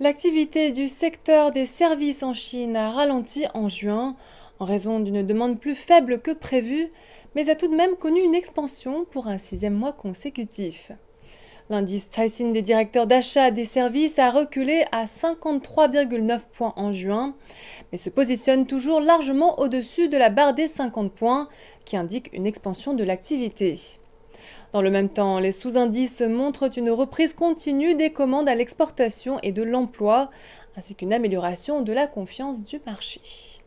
L'activité du secteur des services en Chine a ralenti en juin en raison d'une demande plus faible que prévue, mais a tout de même connu une expansion pour un sixième mois consécutif. L'indice Tyson des directeurs d'achat des services a reculé à 53,9 points en juin, mais se positionne toujours largement au-dessus de la barre des 50 points, qui indique une expansion de l'activité. Dans le même temps, les sous-indices montrent une reprise continue des commandes à l'exportation et de l'emploi, ainsi qu'une amélioration de la confiance du marché.